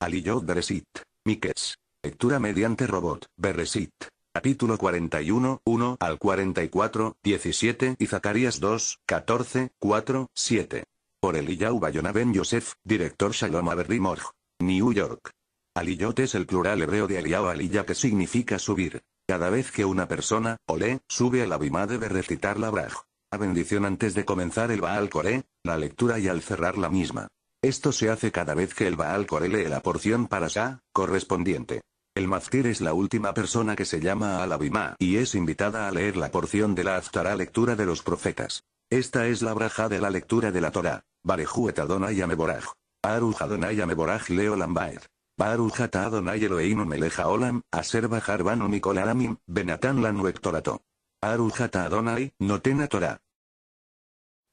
Aliyot Beresit. Mikes. Lectura mediante robot. Beresit. Capítulo 41, 1 al 44, 17 y Zacarías 2, 14, 4, 7. Por Eliyahu Bayonaben Joseph, Yosef, director Shalom Morg. New York. Aliyot es el plural hebreo de Eliyahu Aliya que significa subir. Cada vez que una persona, ole, sube a la Abimá debe recitar la Braj. A bendición antes de comenzar el Baal Coré, la lectura y al cerrar la misma. Esto se hace cada vez que el Baal lee la porción para Sa, correspondiente. El Maftir es la última persona que se llama al y es invitada a leer la porción de la Aftara lectura de los profetas. Esta es la braja de la lectura de la Torah. Barejuet Adonai Ameboraj. Aruj Adonai Ameboraj Leo Lambaed. Baruj Adonai Eloheinu Meleja Olam, Aser Bajar Banu Mikolaramim, Benatán Lanu Adonai, Notena Torah.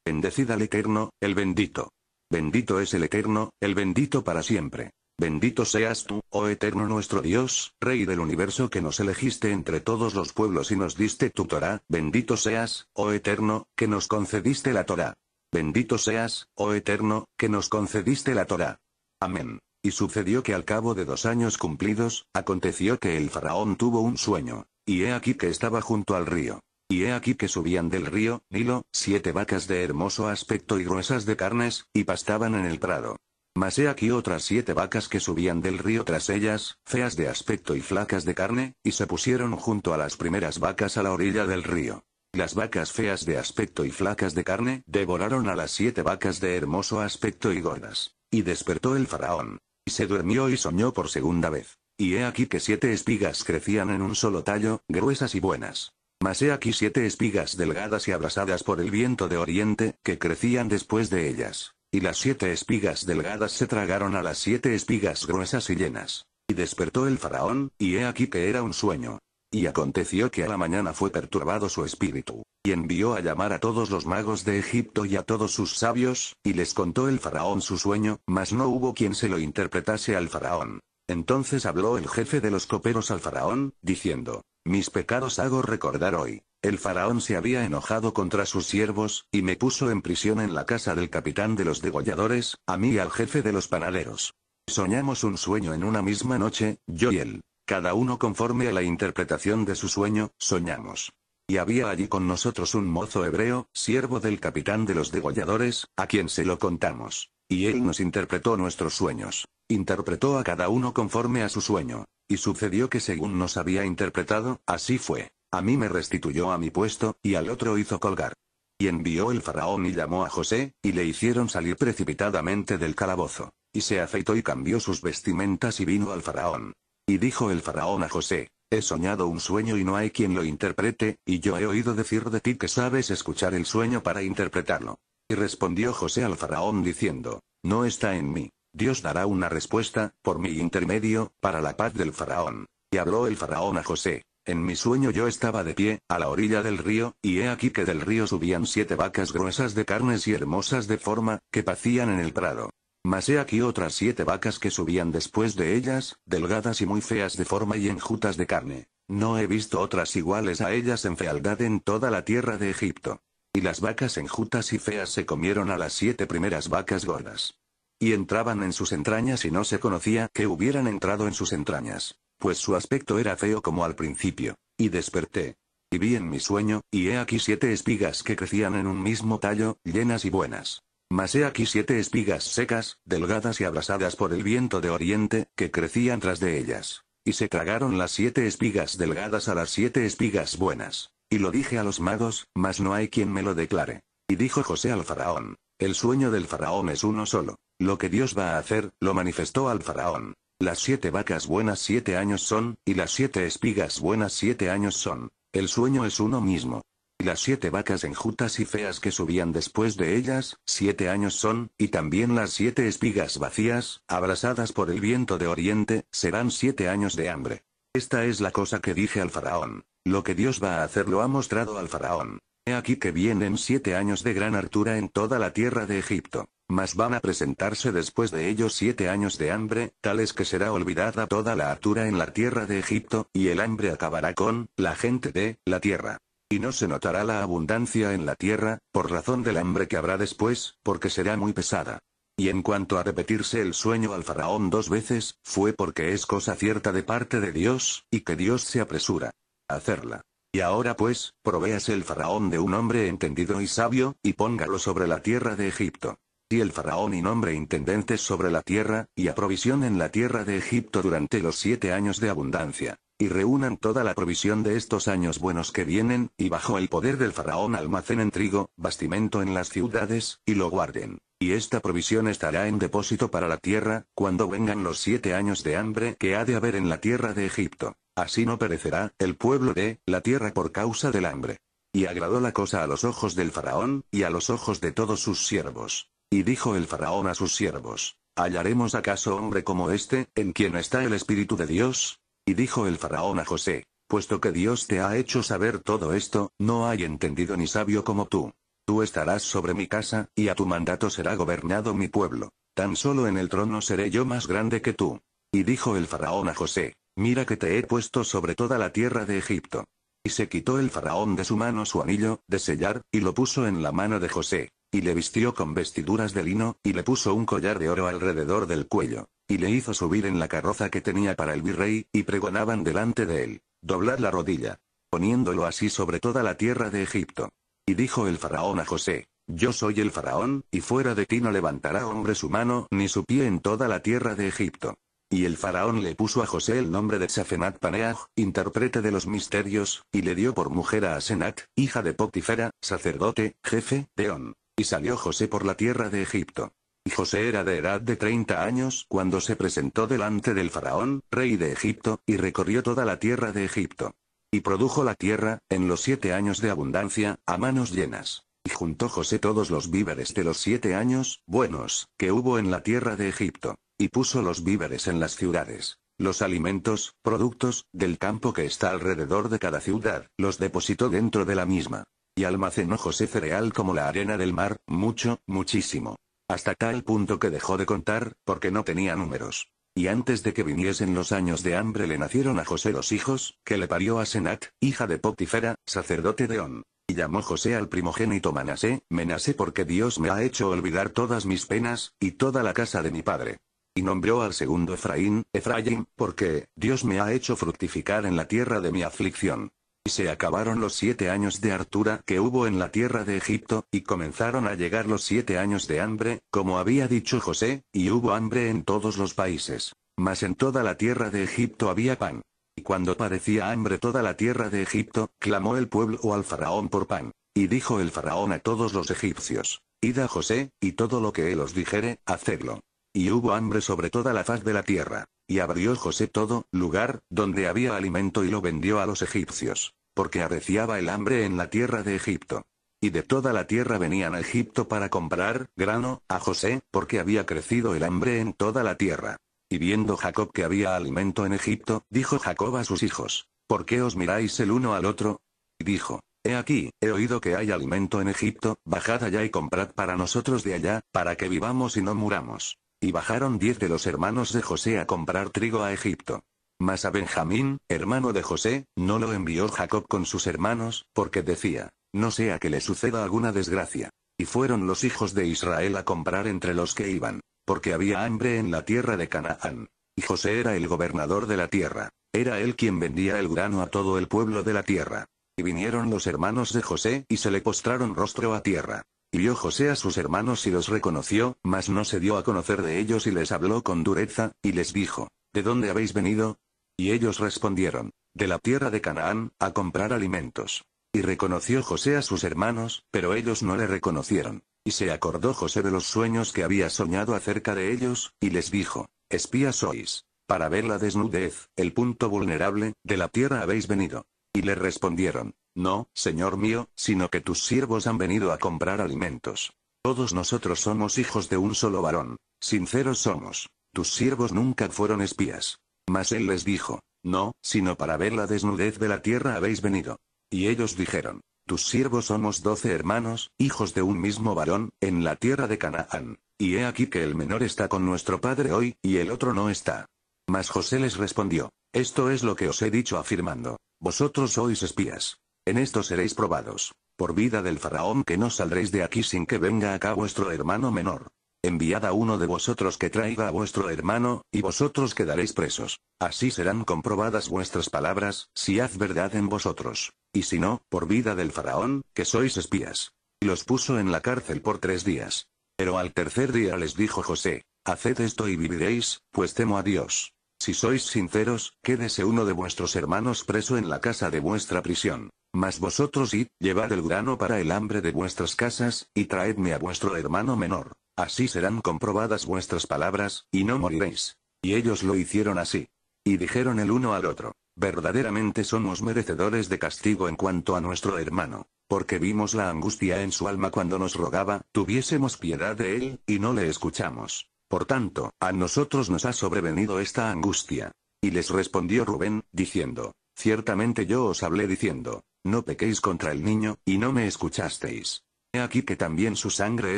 Bendecida al Eterno, el bendito. Bendito es el Eterno, el bendito para siempre. Bendito seas tú, oh eterno nuestro Dios, Rey del universo que nos elegiste entre todos los pueblos y nos diste tu Torá, bendito seas, oh eterno, que nos concediste la Torá. Bendito seas, oh eterno, que nos concediste la Torá. Amén. Y sucedió que al cabo de dos años cumplidos, aconteció que el faraón tuvo un sueño. Y he aquí que estaba junto al río. Y he aquí que subían del río, Nilo, siete vacas de hermoso aspecto y gruesas de carnes, y pastaban en el prado. Mas he aquí otras siete vacas que subían del río tras ellas, feas de aspecto y flacas de carne, y se pusieron junto a las primeras vacas a la orilla del río. Las vacas feas de aspecto y flacas de carne devoraron a las siete vacas de hermoso aspecto y gordas. Y despertó el faraón. Y se durmió y soñó por segunda vez. Y he aquí que siete espigas crecían en un solo tallo, gruesas y buenas. Mas he aquí siete espigas delgadas y abrasadas por el viento de oriente, que crecían después de ellas. Y las siete espigas delgadas se tragaron a las siete espigas gruesas y llenas. Y despertó el faraón, y he aquí que era un sueño. Y aconteció que a la mañana fue perturbado su espíritu, y envió a llamar a todos los magos de Egipto y a todos sus sabios, y les contó el faraón su sueño, mas no hubo quien se lo interpretase al faraón. Entonces habló el jefe de los coperos al faraón, diciendo, mis pecados hago recordar hoy. El faraón se había enojado contra sus siervos, y me puso en prisión en la casa del capitán de los degolladores, a mí y al jefe de los panaderos. Soñamos un sueño en una misma noche, yo y él. Cada uno conforme a la interpretación de su sueño, soñamos. Y había allí con nosotros un mozo hebreo, siervo del capitán de los degolladores, a quien se lo contamos. Y él nos interpretó nuestros sueños. Interpretó a cada uno conforme a su sueño. Y sucedió que según nos había interpretado, así fue. A mí me restituyó a mi puesto, y al otro hizo colgar. Y envió el faraón y llamó a José, y le hicieron salir precipitadamente del calabozo. Y se afeitó y cambió sus vestimentas y vino al faraón. Y dijo el faraón a José, he soñado un sueño y no hay quien lo interprete, y yo he oído decir de ti que sabes escuchar el sueño para interpretarlo. Y respondió José al faraón diciendo, No está en mí. Dios dará una respuesta, por mi intermedio, para la paz del faraón. Y habló el faraón a José. En mi sueño yo estaba de pie, a la orilla del río, y he aquí que del río subían siete vacas gruesas de carnes y hermosas de forma, que pacían en el prado. Mas he aquí otras siete vacas que subían después de ellas, delgadas y muy feas de forma y enjutas de carne. No he visto otras iguales a ellas en fealdad en toda la tierra de Egipto. Y las vacas enjutas y feas se comieron a las siete primeras vacas gordas. Y entraban en sus entrañas y no se conocía que hubieran entrado en sus entrañas, pues su aspecto era feo como al principio. Y desperté. Y vi en mi sueño, y he aquí siete espigas que crecían en un mismo tallo, llenas y buenas. Mas he aquí siete espigas secas, delgadas y abrasadas por el viento de oriente, que crecían tras de ellas. Y se tragaron las siete espigas delgadas a las siete espigas buenas. Y lo dije a los magos, mas no hay quien me lo declare. Y dijo José al faraón, el sueño del faraón es uno solo. Lo que Dios va a hacer, lo manifestó al faraón. Las siete vacas buenas siete años son, y las siete espigas buenas siete años son. El sueño es uno mismo. Y las siete vacas enjutas y feas que subían después de ellas, siete años son, y también las siete espigas vacías, abrasadas por el viento de oriente, serán siete años de hambre. Esta es la cosa que dije al faraón. Lo que Dios va a hacer lo ha mostrado al faraón. He aquí que vienen siete años de gran hartura en toda la tierra de Egipto. Mas van a presentarse después de ellos siete años de hambre, tales que será olvidada toda la hartura en la tierra de Egipto, y el hambre acabará con la gente de la tierra. Y no se notará la abundancia en la tierra, por razón del hambre que habrá después, porque será muy pesada. Y en cuanto a repetirse el sueño al faraón dos veces, fue porque es cosa cierta de parte de Dios, y que Dios se apresura hacerla. Y ahora pues, proveas el faraón de un hombre entendido y sabio, y póngalo sobre la tierra de Egipto. Y el faraón y nombre intendentes sobre la tierra, y provisión en la tierra de Egipto durante los siete años de abundancia. Y reúnan toda la provisión de estos años buenos que vienen, y bajo el poder del faraón almacenen trigo, bastimento en las ciudades, y lo guarden. Y esta provisión estará en depósito para la tierra, cuando vengan los siete años de hambre que ha de haber en la tierra de Egipto. Así no perecerá, el pueblo de, la tierra por causa del hambre. Y agradó la cosa a los ojos del faraón, y a los ojos de todos sus siervos. Y dijo el faraón a sus siervos, ¿hallaremos acaso hombre como este, en quien está el Espíritu de Dios? Y dijo el faraón a José, puesto que Dios te ha hecho saber todo esto, no hay entendido ni sabio como tú. Tú estarás sobre mi casa, y a tu mandato será gobernado mi pueblo. Tan solo en el trono seré yo más grande que tú. Y dijo el faraón a José, Mira que te he puesto sobre toda la tierra de Egipto. Y se quitó el faraón de su mano su anillo, de sellar, y lo puso en la mano de José. Y le vistió con vestiduras de lino, y le puso un collar de oro alrededor del cuello. Y le hizo subir en la carroza que tenía para el virrey, y pregonaban delante de él. Doblar la rodilla. Poniéndolo así sobre toda la tierra de Egipto. Y dijo el faraón a José, yo soy el faraón, y fuera de ti no levantará hombre su mano ni su pie en toda la tierra de Egipto. Y el faraón le puso a José el nombre de Safenat Paneaj, intérprete de los misterios, y le dio por mujer a Asenat, hija de Potifera, sacerdote, jefe, Teón. Y salió José por la tierra de Egipto. Y José era de edad de treinta años cuando se presentó delante del faraón, rey de Egipto, y recorrió toda la tierra de Egipto. Y produjo la tierra, en los siete años de abundancia, a manos llenas. Y juntó José todos los víveres de los siete años, buenos, que hubo en la tierra de Egipto. Y puso los víveres en las ciudades. Los alimentos, productos, del campo que está alrededor de cada ciudad, los depositó dentro de la misma. Y almacenó José cereal como la arena del mar, mucho, muchísimo. Hasta tal punto que dejó de contar, porque no tenía números. Y antes de que viniesen los años de hambre le nacieron a José dos hijos, que le parió a Senat, hija de Potifera, sacerdote de On. Y llamó José al primogénito Manasé, Menasé porque Dios me ha hecho olvidar todas mis penas, y toda la casa de mi padre. Y nombró al segundo Efraín, Efraín, porque, Dios me ha hecho fructificar en la tierra de mi aflicción. Y se acabaron los siete años de hartura que hubo en la tierra de Egipto, y comenzaron a llegar los siete años de hambre, como había dicho José, y hubo hambre en todos los países. Mas en toda la tierra de Egipto había pan. Y cuando parecía hambre toda la tierra de Egipto, clamó el pueblo al faraón por pan. Y dijo el faraón a todos los egipcios, Id a José, y todo lo que él os dijere, hacedlo y hubo hambre sobre toda la faz de la tierra. Y abrió José todo lugar donde había alimento y lo vendió a los egipcios, porque arreciaba el hambre en la tierra de Egipto. Y de toda la tierra venían a Egipto para comprar grano a José, porque había crecido el hambre en toda la tierra. Y viendo Jacob que había alimento en Egipto, dijo Jacob a sus hijos, ¿por qué os miráis el uno al otro? Y dijo, He aquí, he oído que hay alimento en Egipto, bajad allá y comprad para nosotros de allá, para que vivamos y no muramos. Y bajaron diez de los hermanos de José a comprar trigo a Egipto. Mas a Benjamín, hermano de José, no lo envió Jacob con sus hermanos, porque decía, no sea que le suceda alguna desgracia. Y fueron los hijos de Israel a comprar entre los que iban, porque había hambre en la tierra de Canaán. Y José era el gobernador de la tierra. Era él quien vendía el grano a todo el pueblo de la tierra. Y vinieron los hermanos de José y se le postraron rostro a tierra vio José a sus hermanos y los reconoció, mas no se dio a conocer de ellos y les habló con dureza, y les dijo, ¿De dónde habéis venido? Y ellos respondieron, de la tierra de Canaán, a comprar alimentos. Y reconoció José a sus hermanos, pero ellos no le reconocieron. Y se acordó José de los sueños que había soñado acerca de ellos, y les dijo, espías sois, para ver la desnudez, el punto vulnerable, de la tierra habéis venido. Y le respondieron, no, señor mío, sino que tus siervos han venido a comprar alimentos. Todos nosotros somos hijos de un solo varón. Sinceros somos. Tus siervos nunca fueron espías. Mas él les dijo, No, sino para ver la desnudez de la tierra habéis venido. Y ellos dijeron, Tus siervos somos doce hermanos, hijos de un mismo varón, en la tierra de Canaán. Y he aquí que el menor está con nuestro padre hoy, y el otro no está. Mas José les respondió, Esto es lo que os he dicho afirmando, Vosotros sois espías. En esto seréis probados. Por vida del faraón que no saldréis de aquí sin que venga acá vuestro hermano menor. Enviad a uno de vosotros que traiga a vuestro hermano, y vosotros quedaréis presos. Así serán comprobadas vuestras palabras, si haz verdad en vosotros. Y si no, por vida del faraón, que sois espías. Y los puso en la cárcel por tres días. Pero al tercer día les dijo José, haced esto y viviréis, pues temo a Dios. Si sois sinceros, quédese uno de vuestros hermanos preso en la casa de vuestra prisión. Mas vosotros id, llevad el grano para el hambre de vuestras casas, y traedme a vuestro hermano menor. Así serán comprobadas vuestras palabras, y no moriréis. Y ellos lo hicieron así. Y dijeron el uno al otro, verdaderamente somos merecedores de castigo en cuanto a nuestro hermano, porque vimos la angustia en su alma cuando nos rogaba, tuviésemos piedad de él, y no le escuchamos. Por tanto, a nosotros nos ha sobrevenido esta angustia. Y les respondió Rubén, diciendo, Ciertamente yo os hablé diciendo, No pequéis contra el niño, y no me escuchasteis. He aquí que también su sangre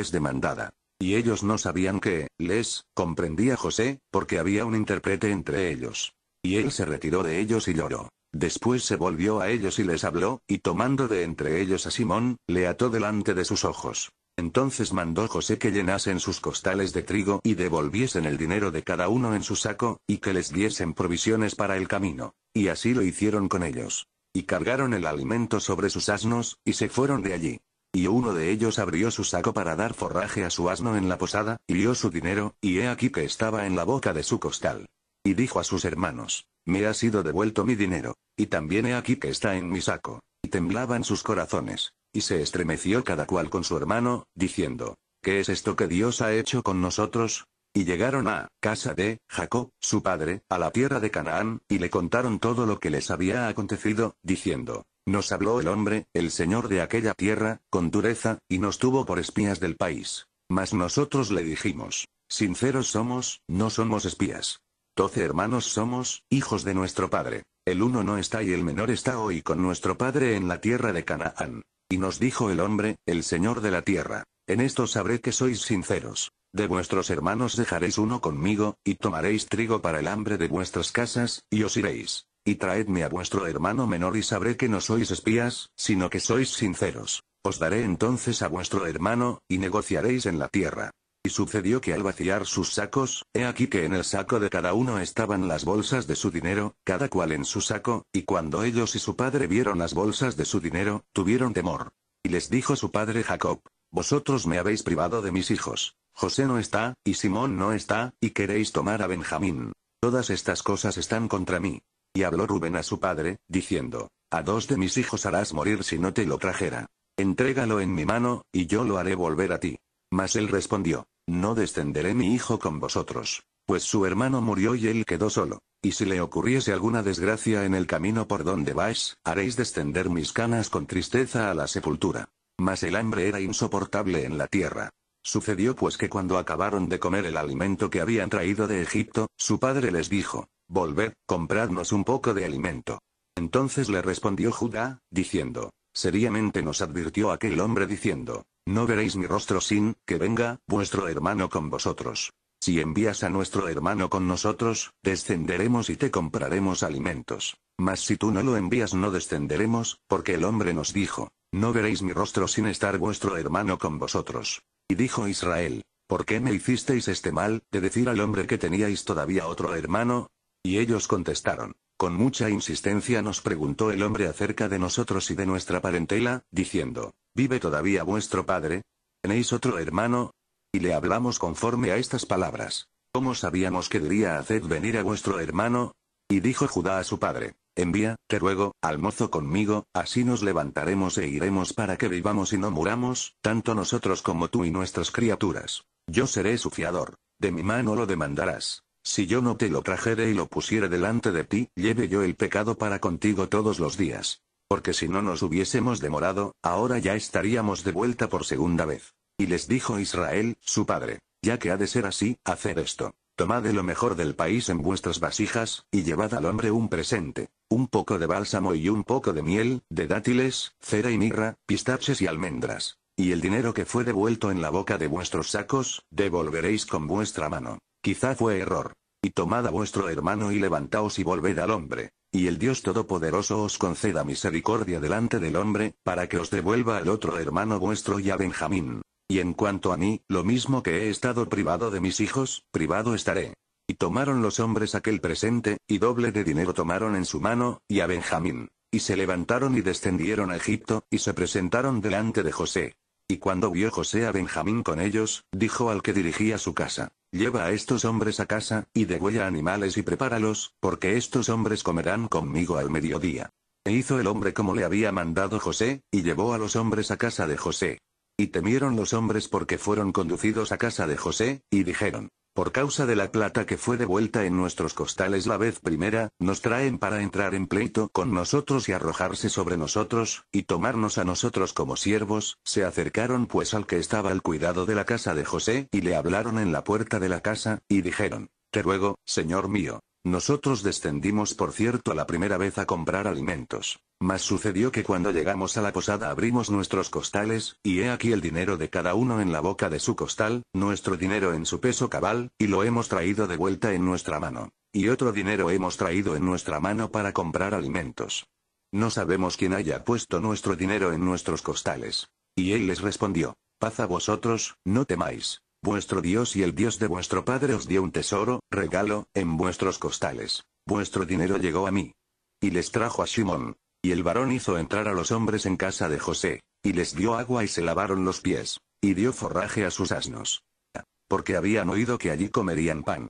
es demandada. Y ellos no sabían que, les, comprendía José, porque había un intérprete entre ellos. Y él se retiró de ellos y lloró. Después se volvió a ellos y les habló, y tomando de entre ellos a Simón, le ató delante de sus ojos. Entonces mandó José que llenasen sus costales de trigo y devolviesen el dinero de cada uno en su saco, y que les diesen provisiones para el camino. Y así lo hicieron con ellos. Y cargaron el alimento sobre sus asnos, y se fueron de allí. Y uno de ellos abrió su saco para dar forraje a su asno en la posada, y vio su dinero, y he aquí que estaba en la boca de su costal. Y dijo a sus hermanos, Me ha sido devuelto mi dinero, y también he aquí que está en mi saco. Y temblaban sus corazones y se estremeció cada cual con su hermano, diciendo, ¿qué es esto que Dios ha hecho con nosotros? Y llegaron a casa de Jacob, su padre, a la tierra de Canaán, y le contaron todo lo que les había acontecido, diciendo, nos habló el hombre, el señor de aquella tierra, con dureza, y nos tuvo por espías del país. Mas nosotros le dijimos, sinceros somos, no somos espías. Doce hermanos somos, hijos de nuestro padre. El uno no está y el menor está hoy con nuestro padre en la tierra de Canaán. Y nos dijo el hombre, el Señor de la tierra. En esto sabré que sois sinceros. De vuestros hermanos dejaréis uno conmigo, y tomaréis trigo para el hambre de vuestras casas, y os iréis. Y traedme a vuestro hermano menor y sabré que no sois espías, sino que sois sinceros. Os daré entonces a vuestro hermano, y negociaréis en la tierra. Y sucedió que al vaciar sus sacos, he aquí que en el saco de cada uno estaban las bolsas de su dinero, cada cual en su saco, y cuando ellos y su padre vieron las bolsas de su dinero, tuvieron temor. Y les dijo su padre Jacob, Vosotros me habéis privado de mis hijos. José no está, y Simón no está, y queréis tomar a Benjamín. Todas estas cosas están contra mí. Y habló Rubén a su padre, diciendo, A dos de mis hijos harás morir si no te lo trajera. Entrégalo en mi mano, y yo lo haré volver a ti. Mas él respondió, No descenderé mi hijo con vosotros, pues su hermano murió y él quedó solo. Y si le ocurriese alguna desgracia en el camino por donde vais, haréis descender mis canas con tristeza a la sepultura. Mas el hambre era insoportable en la tierra. Sucedió pues que cuando acabaron de comer el alimento que habían traído de Egipto, su padre les dijo, Volved, compradnos un poco de alimento. Entonces le respondió Judá, diciendo, Seriamente nos advirtió aquel hombre diciendo, No veréis mi rostro sin que venga vuestro hermano con vosotros. Si envías a nuestro hermano con nosotros, descenderemos y te compraremos alimentos. Mas si tú no lo envías no descenderemos, porque el hombre nos dijo, No veréis mi rostro sin estar vuestro hermano con vosotros. Y dijo Israel, ¿por qué me hicisteis este mal, de decir al hombre que teníais todavía otro hermano? Y ellos contestaron, con mucha insistencia nos preguntó el hombre acerca de nosotros y de nuestra parentela, diciendo, ¿vive todavía vuestro padre? ¿Tenéis otro hermano? Y le hablamos conforme a estas palabras. ¿Cómo sabíamos que diría haced venir a vuestro hermano? Y dijo Judá a su padre, envía, te ruego, al mozo conmigo, así nos levantaremos e iremos para que vivamos y no muramos, tanto nosotros como tú y nuestras criaturas. Yo seré su fiador. De mi mano lo demandarás. Si yo no te lo trajere y lo pusiere delante de ti, lleve yo el pecado para contigo todos los días. Porque si no nos hubiésemos demorado, ahora ya estaríamos de vuelta por segunda vez. Y les dijo Israel, su padre, ya que ha de ser así, hacer esto. Tomad de lo mejor del país en vuestras vasijas, y llevad al hombre un presente, un poco de bálsamo y un poco de miel, de dátiles, cera y mirra, pistaches y almendras. Y el dinero que fue devuelto en la boca de vuestros sacos, devolveréis con vuestra mano. Quizá fue error. Y tomad a vuestro hermano y levantaos y volved al hombre. Y el Dios Todopoderoso os conceda misericordia delante del hombre, para que os devuelva al otro hermano vuestro y a Benjamín. Y en cuanto a mí, lo mismo que he estado privado de mis hijos, privado estaré. Y tomaron los hombres aquel presente, y doble de dinero tomaron en su mano, y a Benjamín. Y se levantaron y descendieron a Egipto, y se presentaron delante de José. Y cuando vio José a Benjamín con ellos, dijo al que dirigía su casa, Lleva a estos hombres a casa, y degüella animales y prepáralos, porque estos hombres comerán conmigo al mediodía. E hizo el hombre como le había mandado José, y llevó a los hombres a casa de José. Y temieron los hombres porque fueron conducidos a casa de José, y dijeron, por causa de la plata que fue devuelta en nuestros costales la vez primera, nos traen para entrar en pleito con nosotros y arrojarse sobre nosotros, y tomarnos a nosotros como siervos, se acercaron pues al que estaba al cuidado de la casa de José, y le hablaron en la puerta de la casa, y dijeron, Te ruego, señor mío, nosotros descendimos por cierto la primera vez a comprar alimentos. Mas sucedió que cuando llegamos a la posada abrimos nuestros costales, y he aquí el dinero de cada uno en la boca de su costal, nuestro dinero en su peso cabal, y lo hemos traído de vuelta en nuestra mano. Y otro dinero hemos traído en nuestra mano para comprar alimentos. No sabemos quién haya puesto nuestro dinero en nuestros costales. Y él les respondió, paz a vosotros, no temáis. Vuestro Dios y el Dios de vuestro padre os dio un tesoro, regalo, en vuestros costales. Vuestro dinero llegó a mí. Y les trajo a Simón. Y el varón hizo entrar a los hombres en casa de José. Y les dio agua y se lavaron los pies. Y dio forraje a sus asnos. Porque habían oído que allí comerían pan.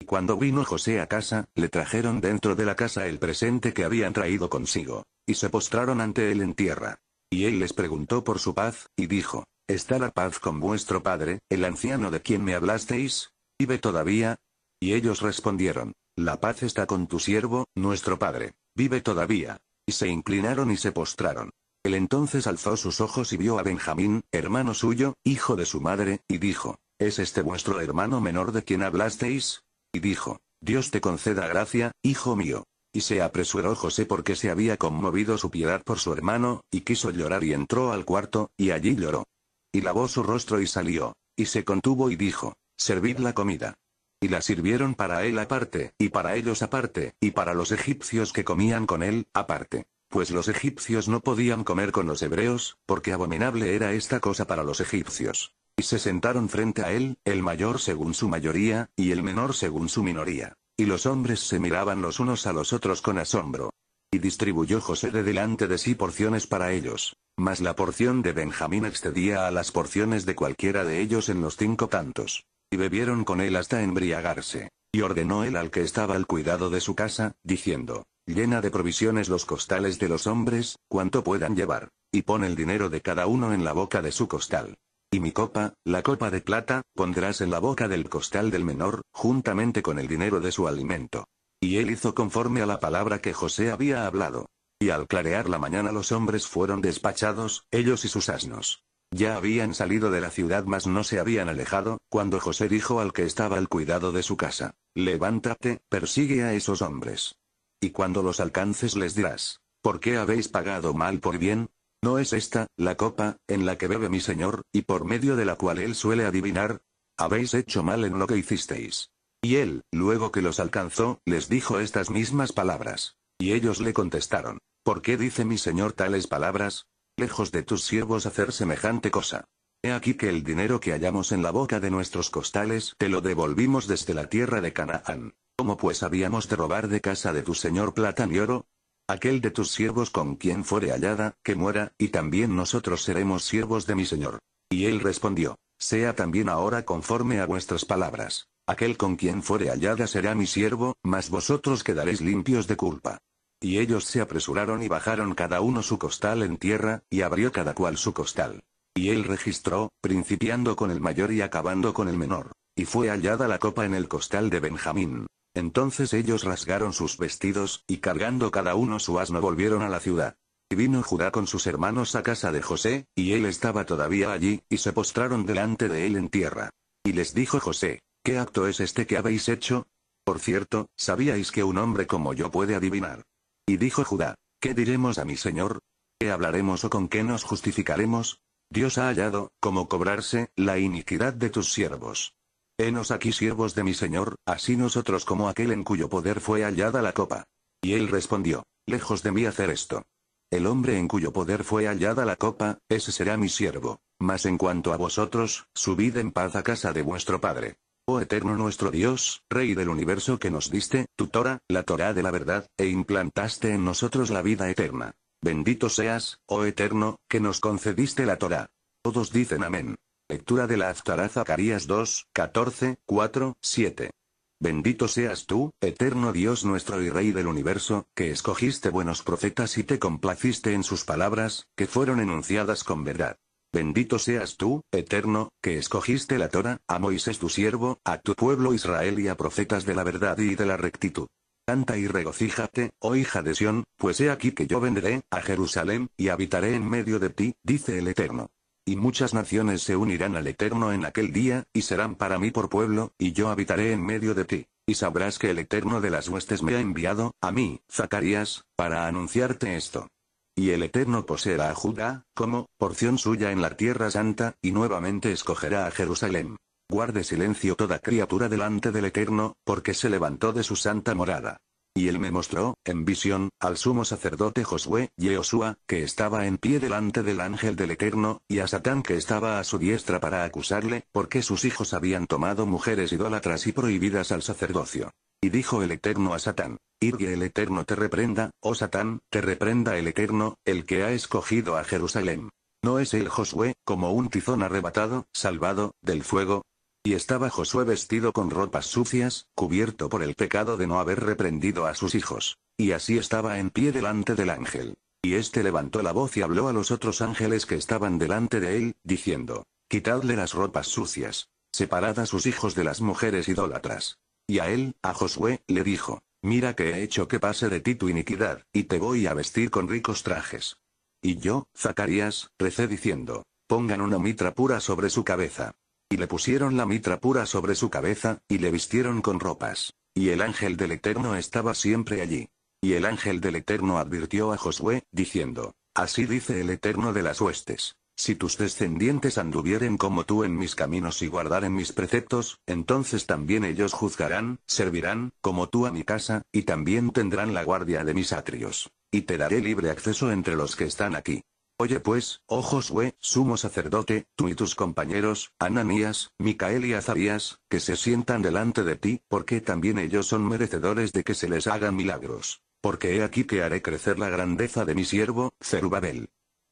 Y cuando vino José a casa, le trajeron dentro de la casa el presente que habían traído consigo. Y se postraron ante él en tierra. Y él les preguntó por su paz, y dijo, ¿Está la paz con vuestro padre, el anciano de quien me hablasteis? ¿Vive todavía? Y ellos respondieron, La paz está con tu siervo, nuestro padre, vive todavía. Y se inclinaron y se postraron. Él entonces alzó sus ojos y vio a Benjamín, hermano suyo, hijo de su madre, y dijo, ¿Es este vuestro hermano menor de quien hablasteis? Y dijo, Dios te conceda gracia, hijo mío. Y se apresuró José porque se había conmovido su piedad por su hermano, y quiso llorar y entró al cuarto, y allí lloró. Y lavó su rostro y salió. Y se contuvo y dijo, servid la comida. Y la sirvieron para él aparte, y para ellos aparte, y para los egipcios que comían con él, aparte. Pues los egipcios no podían comer con los hebreos, porque abominable era esta cosa para los egipcios. Y se sentaron frente a él, el mayor según su mayoría, y el menor según su minoría. Y los hombres se miraban los unos a los otros con asombro. Y distribuyó José de delante de sí porciones para ellos. Mas la porción de Benjamín excedía a las porciones de cualquiera de ellos en los cinco tantos. Y bebieron con él hasta embriagarse. Y ordenó él al que estaba al cuidado de su casa, diciendo, llena de provisiones los costales de los hombres, cuanto puedan llevar, y pon el dinero de cada uno en la boca de su costal. Y mi copa, la copa de plata, pondrás en la boca del costal del menor, juntamente con el dinero de su alimento. Y él hizo conforme a la palabra que José había hablado y al clarear la mañana los hombres fueron despachados, ellos y sus asnos. Ya habían salido de la ciudad mas no se habían alejado, cuando José dijo al que estaba al cuidado de su casa, Levántate, persigue a esos hombres. Y cuando los alcances les dirás, ¿por qué habéis pagado mal por bien? ¿No es esta, la copa, en la que bebe mi señor, y por medio de la cual él suele adivinar? Habéis hecho mal en lo que hicisteis. Y él, luego que los alcanzó, les dijo estas mismas palabras. Y ellos le contestaron, ¿Por qué dice mi señor tales palabras? Lejos de tus siervos hacer semejante cosa. He aquí que el dinero que hallamos en la boca de nuestros costales te lo devolvimos desde la tierra de Canaán. ¿Cómo pues habíamos de robar de casa de tu señor plata y oro? Aquel de tus siervos con quien fuere hallada, que muera, y también nosotros seremos siervos de mi señor. Y él respondió, sea también ahora conforme a vuestras palabras. Aquel con quien fuere hallada será mi siervo, mas vosotros quedaréis limpios de culpa. Y ellos se apresuraron y bajaron cada uno su costal en tierra, y abrió cada cual su costal. Y él registró, principiando con el mayor y acabando con el menor. Y fue hallada la copa en el costal de Benjamín. Entonces ellos rasgaron sus vestidos, y cargando cada uno su asno volvieron a la ciudad. Y vino Judá con sus hermanos a casa de José, y él estaba todavía allí, y se postraron delante de él en tierra. Y les dijo José, ¿qué acto es este que habéis hecho? Por cierto, ¿sabíais que un hombre como yo puede adivinar? Y dijo Judá, ¿qué diremos a mi señor? ¿Qué hablaremos o con qué nos justificaremos? Dios ha hallado, como cobrarse, la iniquidad de tus siervos. Henos aquí siervos de mi señor, así nosotros como aquel en cuyo poder fue hallada la copa. Y él respondió, lejos de mí hacer esto. El hombre en cuyo poder fue hallada la copa, ese será mi siervo. Mas en cuanto a vosotros, subid en paz a casa de vuestro padre. Oh, eterno nuestro Dios, Rey del universo que nos diste, tu Torah, la Torah de la verdad, e implantaste en nosotros la vida eterna. Bendito seas, oh eterno, que nos concediste la Torah. Todos dicen amén. Lectura de la Aztarazacarías Zacarías 2, 14, 4, 7. Bendito seas tú, eterno Dios nuestro y Rey del universo, que escogiste buenos profetas y te complaciste en sus palabras, que fueron enunciadas con verdad. Bendito seas tú, Eterno, que escogiste la Torah, a Moisés tu siervo, a tu pueblo Israel y a profetas de la verdad y de la rectitud. Canta y regocíjate, oh hija de Sión, pues he aquí que yo vendré, a Jerusalén, y habitaré en medio de ti, dice el Eterno. Y muchas naciones se unirán al Eterno en aquel día, y serán para mí por pueblo, y yo habitaré en medio de ti. Y sabrás que el Eterno de las huestes me ha enviado, a mí, Zacarías, para anunciarte esto. Y el Eterno poseerá a Judá, como, porción suya en la tierra santa, y nuevamente escogerá a Jerusalén. Guarde silencio toda criatura delante del Eterno, porque se levantó de su santa morada. Y él me mostró, en visión, al sumo sacerdote Josué, Yehoshua, que estaba en pie delante del ángel del Eterno, y a Satán que estaba a su diestra para acusarle, porque sus hijos habían tomado mujeres idólatras y prohibidas al sacerdocio. Y dijo el Eterno a Satán, Irgue el Eterno te reprenda, oh Satán, te reprenda el Eterno, el que ha escogido a Jerusalén. ¿No es el Josué, como un tizón arrebatado, salvado, del fuego? Y estaba Josué vestido con ropas sucias, cubierto por el pecado de no haber reprendido a sus hijos. Y así estaba en pie delante del ángel. Y éste levantó la voz y habló a los otros ángeles que estaban delante de él, diciendo, Quitadle las ropas sucias. Separad a sus hijos de las mujeres idólatras. Y a él, a Josué, le dijo, mira que he hecho que pase de ti tu iniquidad, y te voy a vestir con ricos trajes. Y yo, Zacarías, recé diciendo, pongan una mitra pura sobre su cabeza. Y le pusieron la mitra pura sobre su cabeza, y le vistieron con ropas. Y el ángel del Eterno estaba siempre allí. Y el ángel del Eterno advirtió a Josué, diciendo, Así dice el Eterno de las huestes. Si tus descendientes anduvieren como tú en mis caminos y guardaren mis preceptos, entonces también ellos juzgarán, servirán, como tú a mi casa, y también tendrán la guardia de mis atrios. Y te daré libre acceso entre los que están aquí. Oye pues, ojos oh Josué, sumo sacerdote, tú y tus compañeros, Ananías, Micael y Azarías, que se sientan delante de ti, porque también ellos son merecedores de que se les hagan milagros. Porque he aquí que haré crecer la grandeza de mi siervo, Zerubabel.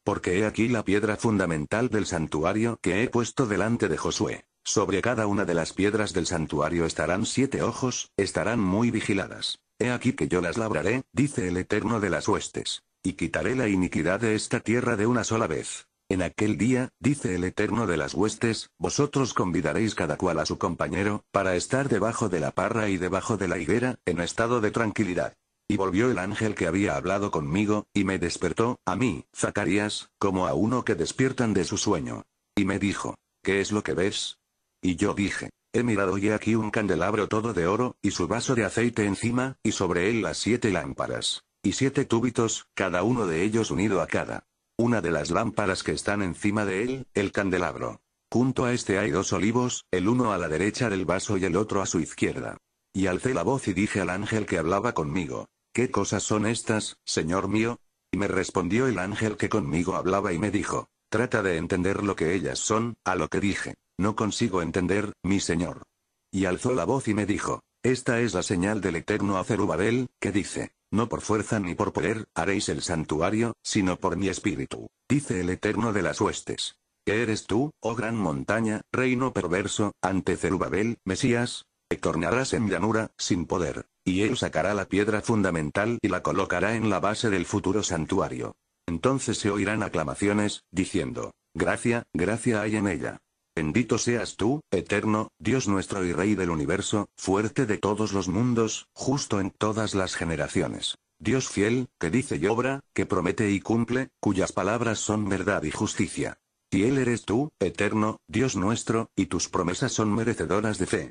Porque he aquí la piedra fundamental del santuario que he puesto delante de Josué. Sobre cada una de las piedras del santuario estarán siete ojos, estarán muy vigiladas. He aquí que yo las labraré, dice el Eterno de las huestes. Y quitaré la iniquidad de esta tierra de una sola vez. En aquel día, dice el Eterno de las huestes, vosotros convidaréis cada cual a su compañero, para estar debajo de la parra y debajo de la higuera, en estado de tranquilidad. Y volvió el ángel que había hablado conmigo, y me despertó, a mí, Zacarías, como a uno que despiertan de su sueño. Y me dijo, ¿qué es lo que ves? Y yo dije, he mirado y aquí un candelabro todo de oro, y su vaso de aceite encima, y sobre él las siete lámparas. Y siete túbitos, cada uno de ellos unido a cada. Una de las lámparas que están encima de él, el candelabro. Junto a este hay dos olivos, el uno a la derecha del vaso y el otro a su izquierda. Y alcé la voz y dije al ángel que hablaba conmigo, ¿Qué cosas son estas, señor mío? Y me respondió el ángel que conmigo hablaba y me dijo, trata de entender lo que ellas son, a lo que dije, no consigo entender, mi señor. Y alzó la voz y me dijo, esta es la señal del eterno a Cerubabel, que dice, no por fuerza ni por poder, haréis el santuario, sino por mi espíritu, dice el eterno de las huestes. ¿Qué eres tú, oh gran montaña, reino perverso, ante Cerubabel, Mesías? tornarás en llanura, sin poder, y él sacará la piedra fundamental y la colocará en la base del futuro santuario. Entonces se oirán aclamaciones, diciendo, Gracia, gracia hay en ella. Bendito seas tú, eterno, Dios nuestro y Rey del universo, fuerte de todos los mundos, justo en todas las generaciones. Dios fiel, que dice y obra, que promete y cumple, cuyas palabras son verdad y justicia. Fiel eres tú, eterno, Dios nuestro, y tus promesas son merecedoras de fe.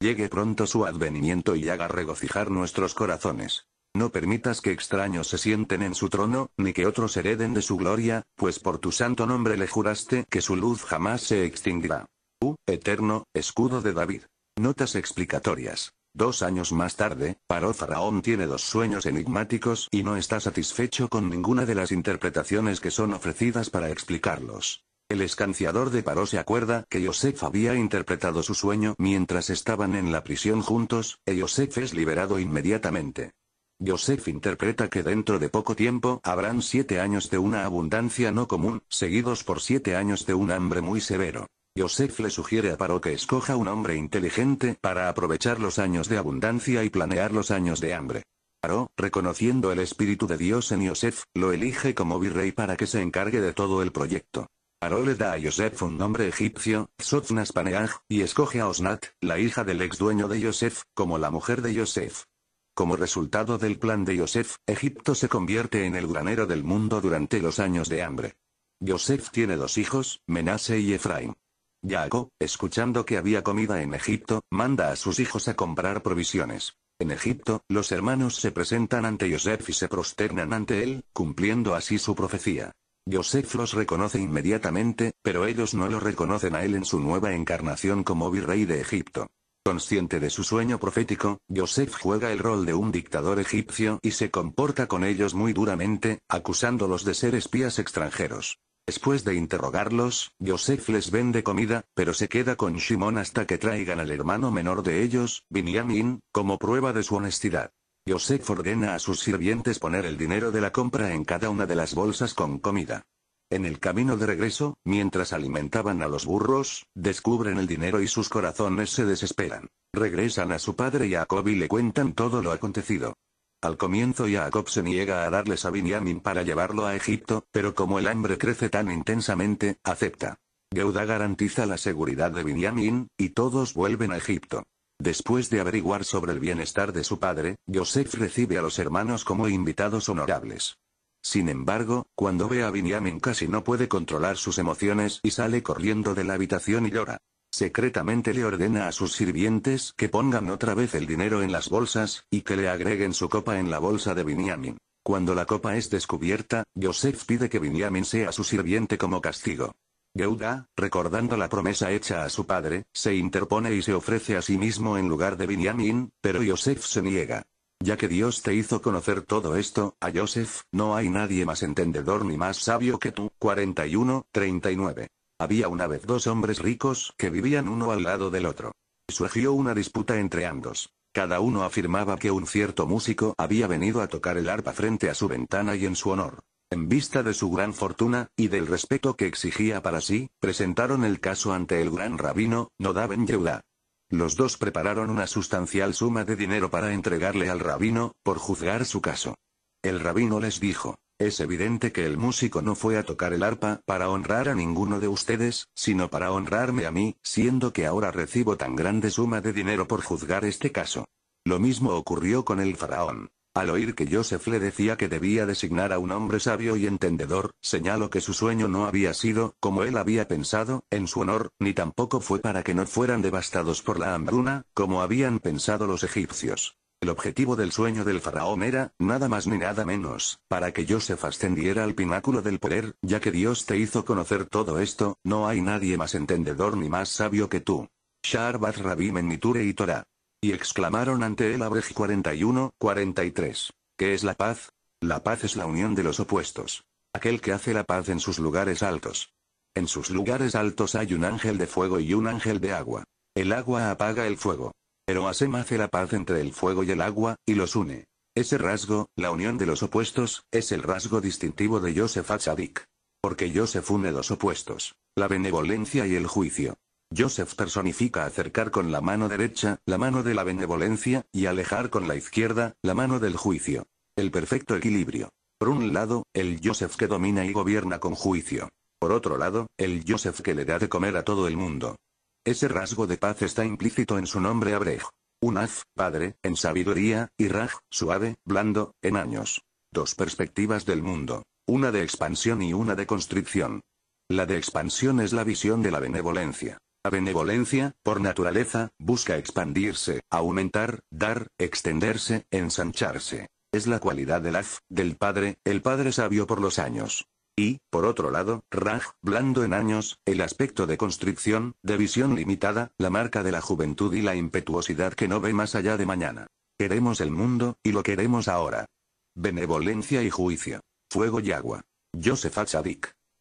Llegue pronto su advenimiento y haga regocijar nuestros corazones. No permitas que extraños se sienten en su trono, ni que otros hereden de su gloria, pues por tu santo nombre le juraste que su luz jamás se extinguirá. U, eterno, escudo de David. Notas explicatorias. Dos años más tarde, Paró Faraón tiene dos sueños enigmáticos y no está satisfecho con ninguna de las interpretaciones que son ofrecidas para explicarlos. El escanciador de Paró se acuerda que Joseph había interpretado su sueño mientras estaban en la prisión juntos, e es liberado inmediatamente. Joseph interpreta que dentro de poco tiempo habrán siete años de una abundancia no común, seguidos por siete años de un hambre muy severo. Joseph le sugiere a Paro que escoja un hombre inteligente para aprovechar los años de abundancia y planear los años de hambre. Paro, reconociendo el espíritu de Dios en Joseph, lo elige como virrey para que se encargue de todo el proyecto. Aro le da a Yosef un nombre egipcio, Sotnas Paneaj, y escoge a Osnat, la hija del ex dueño de Yosef, como la mujer de Yosef. Como resultado del plan de Yosef, Egipto se convierte en el granero del mundo durante los años de hambre. Yosef tiene dos hijos, Menase y Efraim. Yago, escuchando que había comida en Egipto, manda a sus hijos a comprar provisiones. En Egipto, los hermanos se presentan ante Yosef y se prosternan ante él, cumpliendo así su profecía. Joseph los reconoce inmediatamente, pero ellos no lo reconocen a él en su nueva encarnación como virrey de Egipto. Consciente de su sueño profético, Joseph juega el rol de un dictador egipcio y se comporta con ellos muy duramente, acusándolos de ser espías extranjeros. Después de interrogarlos, Joseph les vende comida, pero se queda con Shimon hasta que traigan al hermano menor de ellos, Binyamin, como prueba de su honestidad. Joseph ordena a sus sirvientes poner el dinero de la compra en cada una de las bolsas con comida. En el camino de regreso, mientras alimentaban a los burros, descubren el dinero y sus corazones se desesperan. Regresan a su padre y Jacob y le cuentan todo lo acontecido. Al comienzo Jacob se niega a darles a Binyamin para llevarlo a Egipto, pero como el hambre crece tan intensamente, acepta. Geuda garantiza la seguridad de Binyamin, y todos vuelven a Egipto. Después de averiguar sobre el bienestar de su padre, Joseph recibe a los hermanos como invitados honorables. Sin embargo, cuando ve a Benjamin casi no puede controlar sus emociones y sale corriendo de la habitación y llora. Secretamente le ordena a sus sirvientes que pongan otra vez el dinero en las bolsas, y que le agreguen su copa en la bolsa de Benjamin. Cuando la copa es descubierta, Joseph pide que Benjamin sea su sirviente como castigo. Geuda, recordando la promesa hecha a su padre, se interpone y se ofrece a sí mismo en lugar de Binyamin, pero Yosef se niega. Ya que Dios te hizo conocer todo esto, a Yosef, no hay nadie más entendedor ni más sabio que tú. 41, 39. Había una vez dos hombres ricos que vivían uno al lado del otro. Surgió una disputa entre ambos. Cada uno afirmaba que un cierto músico había venido a tocar el arpa frente a su ventana y en su honor. En vista de su gran fortuna, y del respeto que exigía para sí, presentaron el caso ante el gran rabino, en Yehuda. Los dos prepararon una sustancial suma de dinero para entregarle al rabino, por juzgar su caso. El rabino les dijo, es evidente que el músico no fue a tocar el arpa para honrar a ninguno de ustedes, sino para honrarme a mí, siendo que ahora recibo tan grande suma de dinero por juzgar este caso. Lo mismo ocurrió con el faraón. Al oír que Joseph le decía que debía designar a un hombre sabio y entendedor, señaló que su sueño no había sido, como él había pensado, en su honor, ni tampoco fue para que no fueran devastados por la hambruna, como habían pensado los egipcios. El objetivo del sueño del faraón era, nada más ni nada menos, para que Joseph ascendiera al pináculo del poder, ya que Dios te hizo conocer todo esto, no hay nadie más entendedor ni más sabio que tú. Sharbat Bat Rabim en y Torah. Y exclamaron ante él Abrej 41, 43. ¿Qué es la paz? La paz es la unión de los opuestos. Aquel que hace la paz en sus lugares altos. En sus lugares altos hay un ángel de fuego y un ángel de agua. El agua apaga el fuego. Pero Asem hace la paz entre el fuego y el agua, y los une. Ese rasgo, la unión de los opuestos, es el rasgo distintivo de Joseph Atzadik. Porque Joseph une los opuestos, la benevolencia y el juicio. Joseph personifica acercar con la mano derecha, la mano de la benevolencia, y alejar con la izquierda, la mano del juicio. El perfecto equilibrio. Por un lado, el Joseph que domina y gobierna con juicio. Por otro lado, el Joseph que le da de comer a todo el mundo. Ese rasgo de paz está implícito en su nombre Abrej. Af, padre, en sabiduría, y Raj, suave, blando, en años. Dos perspectivas del mundo. Una de expansión y una de constricción. La de expansión es la visión de la benevolencia. La benevolencia, por naturaleza, busca expandirse, aumentar, dar, extenderse, ensancharse. Es la cualidad del af, del padre, el padre sabio por los años. Y, por otro lado, Raj, blando en años, el aspecto de constricción, de visión limitada, la marca de la juventud y la impetuosidad que no ve más allá de mañana. Queremos el mundo, y lo queremos ahora. Benevolencia y juicio. Fuego y agua. Joseph H.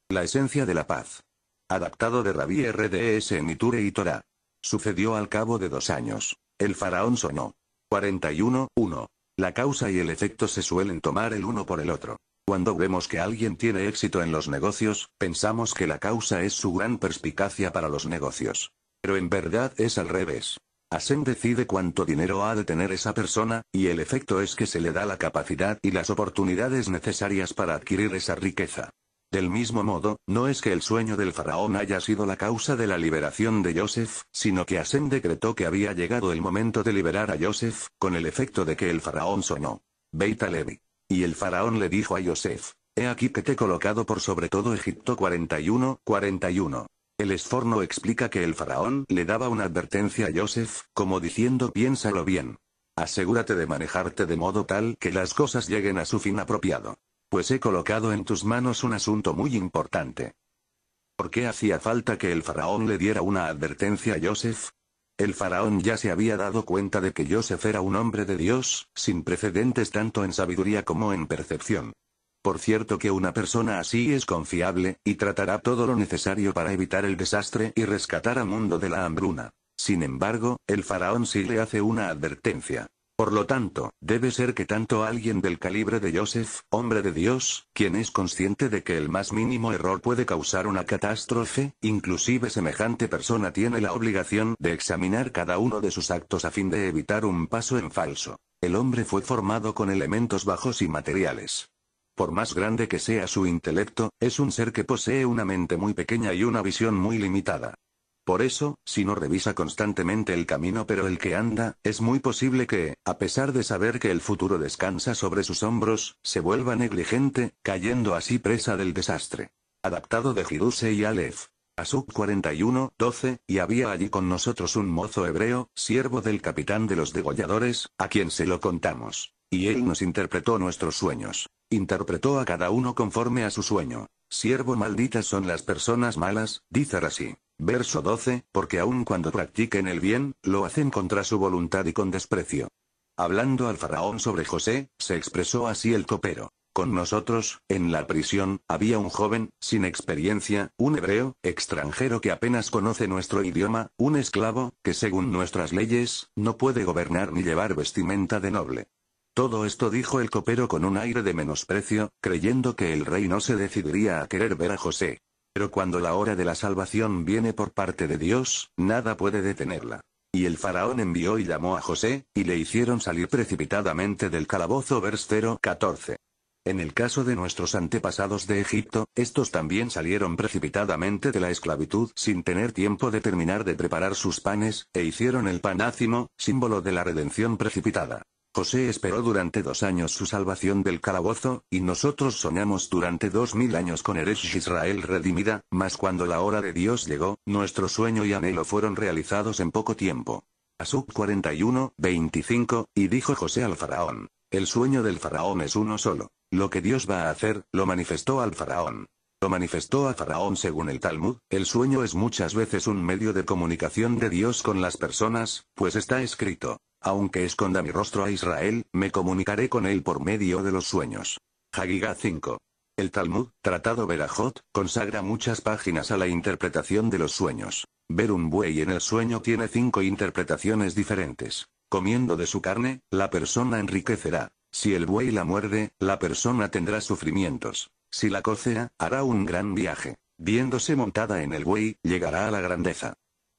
La esencia de la paz. Adaptado de Rabí RDS en Iture y Torah. Sucedió al cabo de dos años. El faraón sonó. 41.1 La causa y el efecto se suelen tomar el uno por el otro. Cuando vemos que alguien tiene éxito en los negocios, pensamos que la causa es su gran perspicacia para los negocios. Pero en verdad es al revés. Asem decide cuánto dinero ha de tener esa persona, y el efecto es que se le da la capacidad y las oportunidades necesarias para adquirir esa riqueza. Del mismo modo, no es que el sueño del faraón haya sido la causa de la liberación de Joseph, sino que Asem decretó que había llegado el momento de liberar a Joseph, con el efecto de que el faraón sonó. Beita Levi. Y el faraón le dijo a Joseph, he aquí que te he colocado por sobre todo Egipto 41, 41. El esforno explica que el faraón le daba una advertencia a Joseph, como diciendo piénsalo bien. Asegúrate de manejarte de modo tal que las cosas lleguen a su fin apropiado. Pues he colocado en tus manos un asunto muy importante. ¿Por qué hacía falta que el faraón le diera una advertencia a Joseph? El faraón ya se había dado cuenta de que Joseph era un hombre de Dios, sin precedentes tanto en sabiduría como en percepción. Por cierto que una persona así es confiable, y tratará todo lo necesario para evitar el desastre y rescatar al mundo de la hambruna. Sin embargo, el faraón sí le hace una advertencia. Por lo tanto, debe ser que tanto alguien del calibre de Joseph, hombre de Dios, quien es consciente de que el más mínimo error puede causar una catástrofe, inclusive semejante persona tiene la obligación de examinar cada uno de sus actos a fin de evitar un paso en falso. El hombre fue formado con elementos bajos y materiales. Por más grande que sea su intelecto, es un ser que posee una mente muy pequeña y una visión muy limitada. Por eso, si no revisa constantemente el camino pero el que anda, es muy posible que, a pesar de saber que el futuro descansa sobre sus hombros, se vuelva negligente, cayendo así presa del desastre. Adaptado de Giruse y Aleph. Asub 41, 12, y había allí con nosotros un mozo hebreo, siervo del capitán de los degolladores, a quien se lo contamos. Y él nos interpretó nuestros sueños. Interpretó a cada uno conforme a su sueño. Siervo malditas son las personas malas, dice así. Verso 12, porque aun cuando practiquen el bien, lo hacen contra su voluntad y con desprecio. Hablando al faraón sobre José, se expresó así el copero. Con nosotros, en la prisión, había un joven, sin experiencia, un hebreo, extranjero que apenas conoce nuestro idioma, un esclavo, que según nuestras leyes, no puede gobernar ni llevar vestimenta de noble. Todo esto dijo el copero con un aire de menosprecio, creyendo que el rey no se decidiría a querer ver a José. Pero cuando la hora de la salvación viene por parte de Dios, nada puede detenerla. Y el faraón envió y llamó a José, y le hicieron salir precipitadamente del calabozo versículo 14. En el caso de nuestros antepasados de Egipto, estos también salieron precipitadamente de la esclavitud sin tener tiempo de terminar de preparar sus panes, e hicieron el panácimo, símbolo de la redención precipitada. José esperó durante dos años su salvación del calabozo, y nosotros soñamos durante dos mil años con Eresh Israel redimida, mas cuando la hora de Dios llegó, nuestro sueño y anhelo fueron realizados en poco tiempo. Asub 41, 25, y dijo José al faraón. El sueño del faraón es uno solo. Lo que Dios va a hacer, lo manifestó al faraón. Lo manifestó a Faraón según el Talmud, el sueño es muchas veces un medio de comunicación de Dios con las personas, pues está escrito, aunque esconda mi rostro a Israel, me comunicaré con él por medio de los sueños. Hagigah 5. El Talmud, Tratado Berajot, consagra muchas páginas a la interpretación de los sueños. Ver un buey en el sueño tiene cinco interpretaciones diferentes. Comiendo de su carne, la persona enriquecerá. Si el buey la muerde, la persona tendrá sufrimientos. Si la cocea, hará un gran viaje. Viéndose montada en el buey, llegará a la grandeza.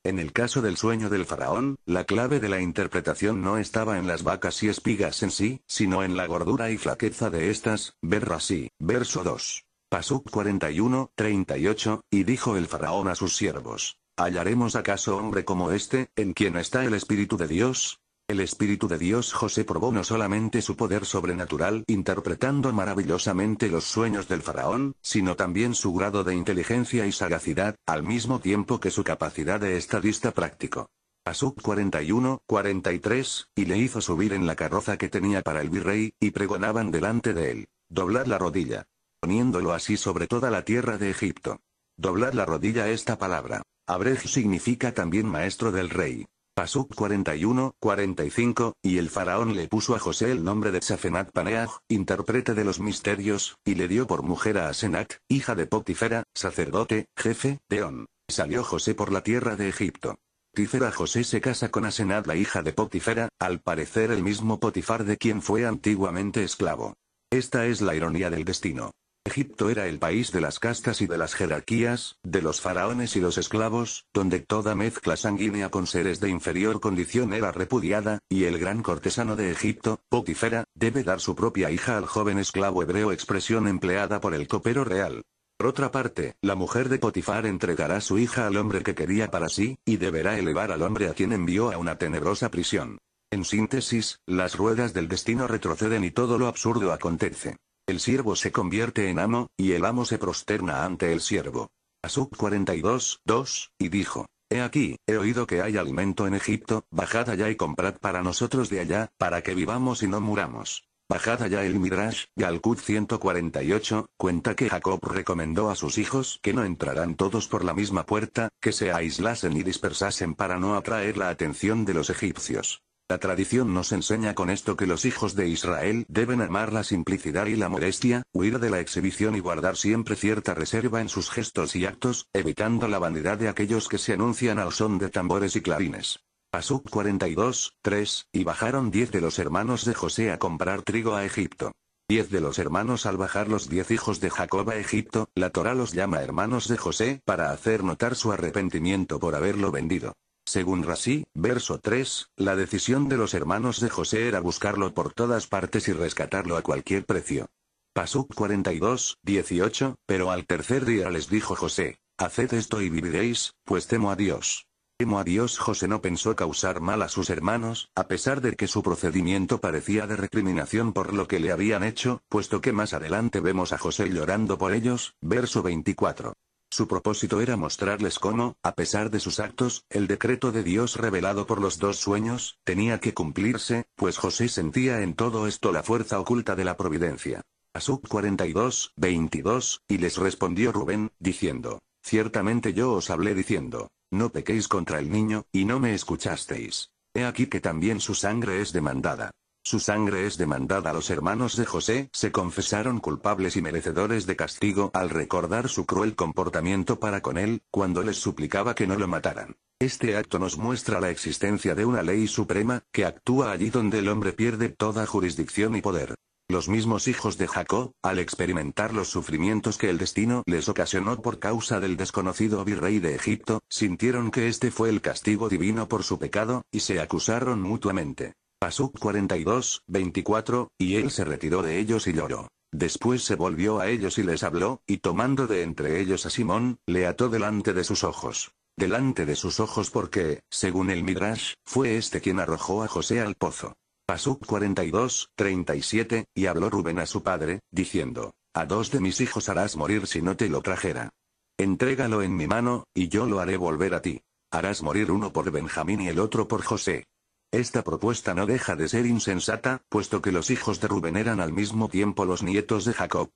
En el caso del sueño del faraón, la clave de la interpretación no estaba en las vacas y espigas en sí, sino en la gordura y flaqueza de estas, ver así, verso 2. Pasuk 41, 38, y dijo el faraón a sus siervos, ¿hallaremos acaso hombre como este, en quien está el Espíritu de Dios? El Espíritu de Dios José probó no solamente su poder sobrenatural interpretando maravillosamente los sueños del faraón, sino también su grado de inteligencia y sagacidad, al mismo tiempo que su capacidad de estadista práctico. Pasuk 41, 43, y le hizo subir en la carroza que tenía para el virrey, y pregonaban delante de él. Doblad la rodilla. Poniéndolo así sobre toda la tierra de Egipto. Doblad la rodilla esta palabra. Abrej significa también maestro del rey. Pasuk 41, 45, y el faraón le puso a José el nombre de Safenat Paneaj, intérprete de los misterios, y le dio por mujer a Asenat, hija de Potifera, sacerdote, jefe, de Salió José por la tierra de Egipto. Tífera José se casa con Asenat la hija de Potifera, al parecer el mismo Potifar de quien fue antiguamente esclavo. Esta es la ironía del destino. Egipto era el país de las castas y de las jerarquías, de los faraones y los esclavos, donde toda mezcla sanguínea con seres de inferior condición era repudiada, y el gran cortesano de Egipto, Potifera, debe dar su propia hija al joven esclavo hebreo expresión empleada por el copero real. Por otra parte, la mujer de Potifar entregará su hija al hombre que quería para sí, y deberá elevar al hombre a quien envió a una tenebrosa prisión. En síntesis, las ruedas del destino retroceden y todo lo absurdo acontece. El siervo se convierte en amo, y el amo se prosterna ante el siervo. Asub 42, 2, y dijo, He aquí, he oído que hay alimento en Egipto, bajad allá y comprad para nosotros de allá, para que vivamos y no muramos. Bajad allá el Midrash, Galkut 148, cuenta que Jacob recomendó a sus hijos que no entrarán todos por la misma puerta, que se aislasen y dispersasen para no atraer la atención de los egipcios. La tradición nos enseña con esto que los hijos de Israel deben amar la simplicidad y la modestia, huir de la exhibición y guardar siempre cierta reserva en sus gestos y actos, evitando la vanidad de aquellos que se anuncian al son de tambores y clarines. Pasuk 42, 3, y bajaron diez de los hermanos de José a comprar trigo a Egipto. Diez de los hermanos al bajar los diez hijos de Jacob a Egipto, la Torá los llama hermanos de José para hacer notar su arrepentimiento por haberlo vendido. Según Rasí, verso 3, la decisión de los hermanos de José era buscarlo por todas partes y rescatarlo a cualquier precio. Pasuk 42, 18, pero al tercer día les dijo José, haced esto y viviréis, pues temo a Dios. Temo a Dios José no pensó causar mal a sus hermanos, a pesar de que su procedimiento parecía de recriminación por lo que le habían hecho, puesto que más adelante vemos a José llorando por ellos, verso 24. Su propósito era mostrarles cómo, a pesar de sus actos, el decreto de Dios revelado por los dos sueños, tenía que cumplirse, pues José sentía en todo esto la fuerza oculta de la providencia. Asub 42, 22, y les respondió Rubén, diciendo, Ciertamente yo os hablé diciendo, no pequéis contra el niño, y no me escuchasteis. He aquí que también su sangre es demandada. Su sangre es demandada. a Los hermanos de José se confesaron culpables y merecedores de castigo al recordar su cruel comportamiento para con él, cuando les suplicaba que no lo mataran. Este acto nos muestra la existencia de una ley suprema, que actúa allí donde el hombre pierde toda jurisdicción y poder. Los mismos hijos de Jacob, al experimentar los sufrimientos que el destino les ocasionó por causa del desconocido virrey de Egipto, sintieron que este fue el castigo divino por su pecado, y se acusaron mutuamente. Pasuk 42, 24, y él se retiró de ellos y lloró. Después se volvió a ellos y les habló, y tomando de entre ellos a Simón, le ató delante de sus ojos. Delante de sus ojos porque, según el Midrash, fue este quien arrojó a José al pozo. Pasuk 42, 37, y habló Rubén a su padre, diciendo, A dos de mis hijos harás morir si no te lo trajera. Entrégalo en mi mano, y yo lo haré volver a ti. Harás morir uno por Benjamín y el otro por José. Esta propuesta no deja de ser insensata, puesto que los hijos de Rubén eran al mismo tiempo los nietos de Jacob.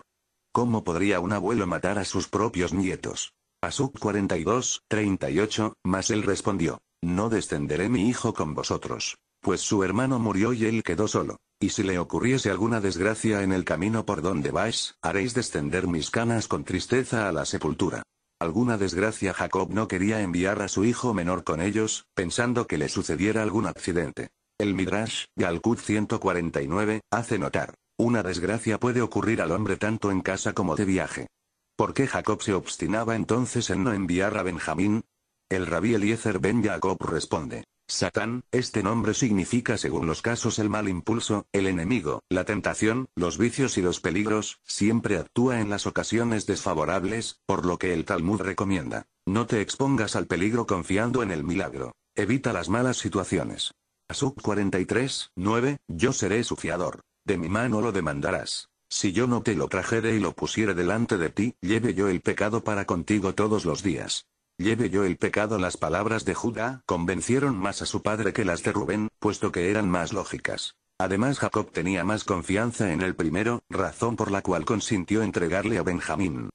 ¿Cómo podría un abuelo matar a sus propios nietos? sub 42, 38, mas él respondió, No descenderé mi hijo con vosotros. Pues su hermano murió y él quedó solo. Y si le ocurriese alguna desgracia en el camino por donde vais, haréis descender mis canas con tristeza a la sepultura alguna desgracia Jacob no quería enviar a su hijo menor con ellos, pensando que le sucediera algún accidente. El Midrash, galkut 149, hace notar. Una desgracia puede ocurrir al hombre tanto en casa como de viaje. ¿Por qué Jacob se obstinaba entonces en no enviar a Benjamín? El rabí Eliezer Ben Jacob responde. Satán, este nombre significa según los casos el mal impulso, el enemigo, la tentación, los vicios y los peligros, siempre actúa en las ocasiones desfavorables, por lo que el Talmud recomienda. No te expongas al peligro confiando en el milagro. Evita las malas situaciones. Sub 43, 9, yo seré su fiador. De mi mano lo demandarás. Si yo no te lo trajere y lo pusiere delante de ti, lleve yo el pecado para contigo todos los días lleve yo el pecado. Las palabras de Judá convencieron más a su padre que las de Rubén, puesto que eran más lógicas. Además Jacob tenía más confianza en el primero, razón por la cual consintió entregarle a Benjamín.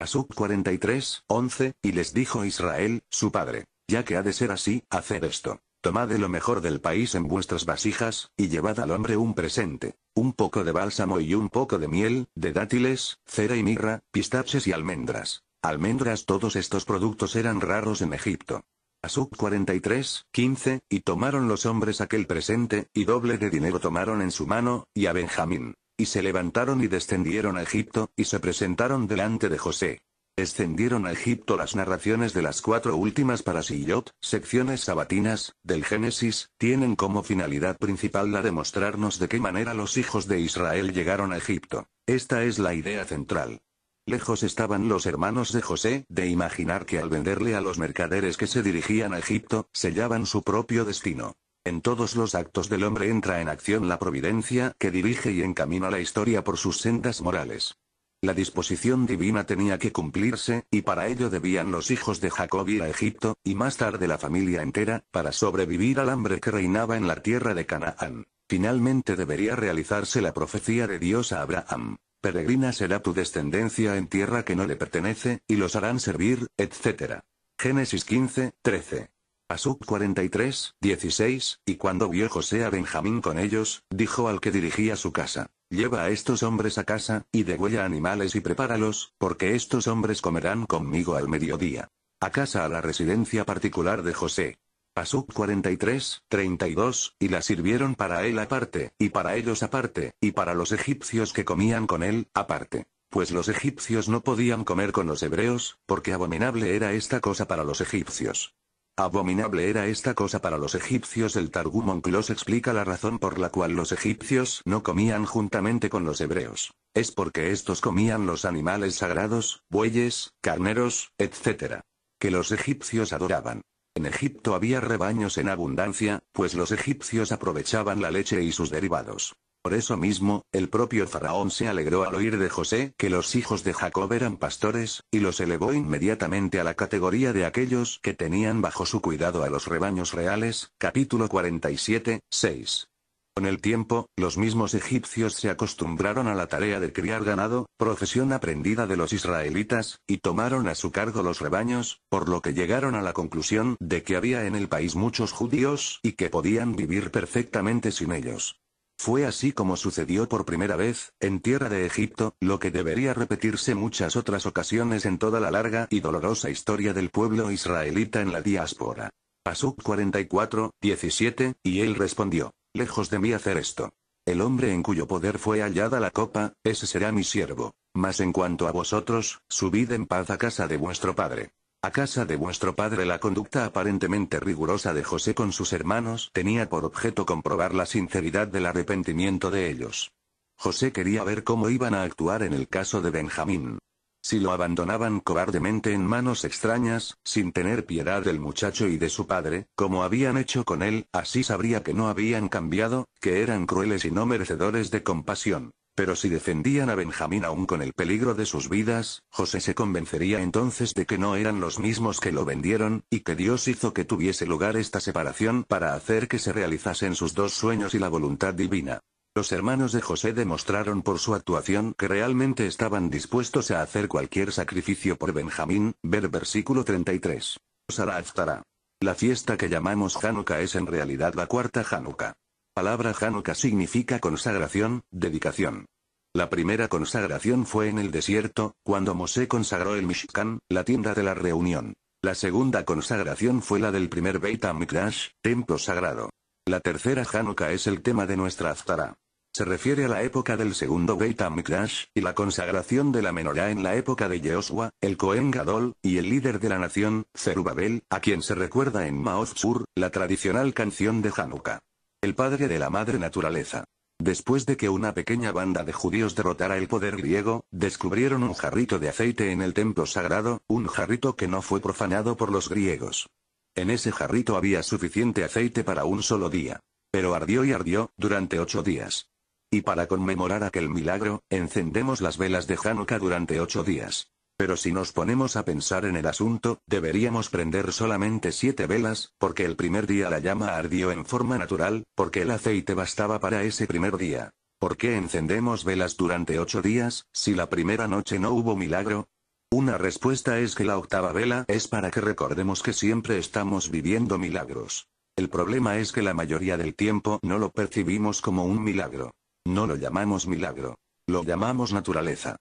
A 43, 11, y les dijo Israel, su padre, ya que ha de ser así, haced esto. Tomad de lo mejor del país en vuestras vasijas, y llevad al hombre un presente, un poco de bálsamo y un poco de miel, de dátiles, cera y mirra, pistaches y almendras. Almendras Todos estos productos eran raros en Egipto. Asub 43, 15, y tomaron los hombres aquel presente, y doble de dinero tomaron en su mano, y a Benjamín. Y se levantaron y descendieron a Egipto, y se presentaron delante de José. Descendieron a Egipto las narraciones de las cuatro últimas para Sillot, secciones sabatinas, del Génesis, tienen como finalidad principal la de mostrarnos de qué manera los hijos de Israel llegaron a Egipto. Esta es la idea central. Lejos estaban los hermanos de José de imaginar que al venderle a los mercaderes que se dirigían a Egipto, sellaban su propio destino. En todos los actos del hombre entra en acción la providencia que dirige y encamina la historia por sus sendas morales. La disposición divina tenía que cumplirse, y para ello debían los hijos de Jacob ir a Egipto, y más tarde la familia entera, para sobrevivir al hambre que reinaba en la tierra de Canaán. Finalmente debería realizarse la profecía de Dios a Abraham. Peregrina será tu descendencia en tierra que no le pertenece, y los harán servir, etc. Génesis 15, 13. sub 43, 16, y cuando vio José a Benjamín con ellos, dijo al que dirigía su casa, Lleva a estos hombres a casa, y degüella animales y prepáralos, porque estos hombres comerán conmigo al mediodía. A casa a la residencia particular de José sub 43, 32, y la sirvieron para él aparte, y para ellos aparte, y para los egipcios que comían con él, aparte. Pues los egipcios no podían comer con los hebreos, porque abominable era esta cosa para los egipcios. Abominable era esta cosa para los egipcios. El Targum Clos explica la razón por la cual los egipcios no comían juntamente con los hebreos. Es porque estos comían los animales sagrados, bueyes, carneros, etc. que los egipcios adoraban. En Egipto había rebaños en abundancia, pues los egipcios aprovechaban la leche y sus derivados. Por eso mismo, el propio faraón se alegró al oír de José que los hijos de Jacob eran pastores, y los elevó inmediatamente a la categoría de aquellos que tenían bajo su cuidado a los rebaños reales, capítulo 47, 6. Con el tiempo, los mismos egipcios se acostumbraron a la tarea de criar ganado, profesión aprendida de los israelitas, y tomaron a su cargo los rebaños, por lo que llegaron a la conclusión de que había en el país muchos judíos y que podían vivir perfectamente sin ellos. Fue así como sucedió por primera vez, en tierra de Egipto, lo que debería repetirse muchas otras ocasiones en toda la larga y dolorosa historia del pueblo israelita en la diáspora. Pasuk 44, 17, y él respondió. Lejos de mí hacer esto. El hombre en cuyo poder fue hallada la copa, ese será mi siervo. Mas en cuanto a vosotros, subid en paz a casa de vuestro padre. A casa de vuestro padre la conducta aparentemente rigurosa de José con sus hermanos tenía por objeto comprobar la sinceridad del arrepentimiento de ellos. José quería ver cómo iban a actuar en el caso de Benjamín si lo abandonaban cobardemente en manos extrañas, sin tener piedad del muchacho y de su padre, como habían hecho con él, así sabría que no habían cambiado, que eran crueles y no merecedores de compasión. Pero si defendían a Benjamín aún con el peligro de sus vidas, José se convencería entonces de que no eran los mismos que lo vendieron, y que Dios hizo que tuviese lugar esta separación para hacer que se realizasen sus dos sueños y la voluntad divina. Los hermanos de José demostraron por su actuación que realmente estaban dispuestos a hacer cualquier sacrificio por Benjamín, ver versículo 33. Saraftara. La fiesta que llamamos Hanukkah es en realidad la cuarta Hanukkah. Palabra Hanukkah significa consagración, dedicación. La primera consagración fue en el desierto, cuando Mosé consagró el Mishkan, la tienda de la reunión. La segunda consagración fue la del primer Beit HaMikdash, templo sagrado. La tercera Hanukkah es el tema de nuestra Aftara. Se refiere a la época del segundo Beit HaMikdash, y la consagración de la menorá en la época de Yehoshua, el Cohen Gadol, y el líder de la nación, Zerubabel, a quien se recuerda en Maoz la tradicional canción de Hanukkah. El padre de la madre naturaleza. Después de que una pequeña banda de judíos derrotara el poder griego, descubrieron un jarrito de aceite en el templo sagrado, un jarrito que no fue profanado por los griegos. En ese jarrito había suficiente aceite para un solo día. Pero ardió y ardió, durante ocho días. Y para conmemorar aquel milagro, encendemos las velas de Hanukkah durante ocho días. Pero si nos ponemos a pensar en el asunto, deberíamos prender solamente siete velas, porque el primer día la llama ardió en forma natural, porque el aceite bastaba para ese primer día. ¿Por qué encendemos velas durante ocho días, si la primera noche no hubo milagro? Una respuesta es que la octava vela es para que recordemos que siempre estamos viviendo milagros. El problema es que la mayoría del tiempo no lo percibimos como un milagro. No lo llamamos milagro. Lo llamamos naturaleza.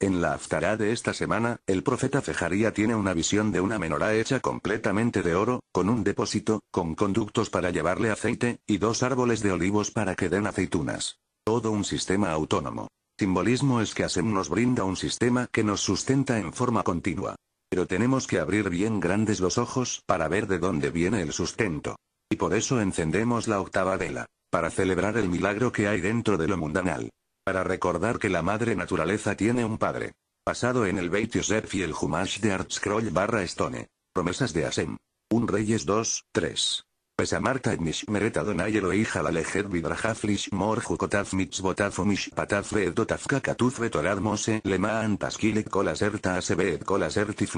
En la aftará de esta semana, el profeta Fejaría tiene una visión de una menora hecha completamente de oro, con un depósito, con conductos para llevarle aceite, y dos árboles de olivos para que den aceitunas. Todo un sistema autónomo. Simbolismo es que Asem nos brinda un sistema que nos sustenta en forma continua. Pero tenemos que abrir bien grandes los ojos para ver de dónde viene el sustento. Y por eso encendemos la octava vela, para celebrar el milagro que hay dentro de lo mundanal. Para recordar que la madre naturaleza tiene un padre. Pasado en el Beit Yosef y el Humash de Artscroll barra Stone. Promesas de Asem. Un Reyes 2, 3. Pesamarta et hija la Jalalechet Vidrajaf Mor, Jukotaf Mitzvotaf Umishpataf Veedotaf Kakatuf Vetorad Mose Lemaan Antaskile, Kolaserta Asebeet Kolasertif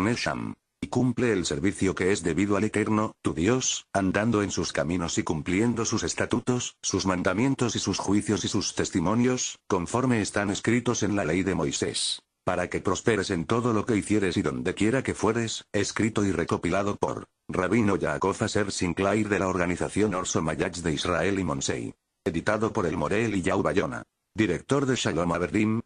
Y cumple el servicio que es debido al Eterno, tu Dios, andando en sus caminos y cumpliendo sus estatutos, sus mandamientos y sus juicios y sus testimonios, conforme están escritos en la ley de Moisés para que prosperes en todo lo que hicieres y donde quiera que fueres, escrito y recopilado por Rabino Yaakov Aser Sinclair de la organización Orso Mayach de Israel y Monsei. Editado por el Morel y Yau Bayona. Director de Shalom Averdim,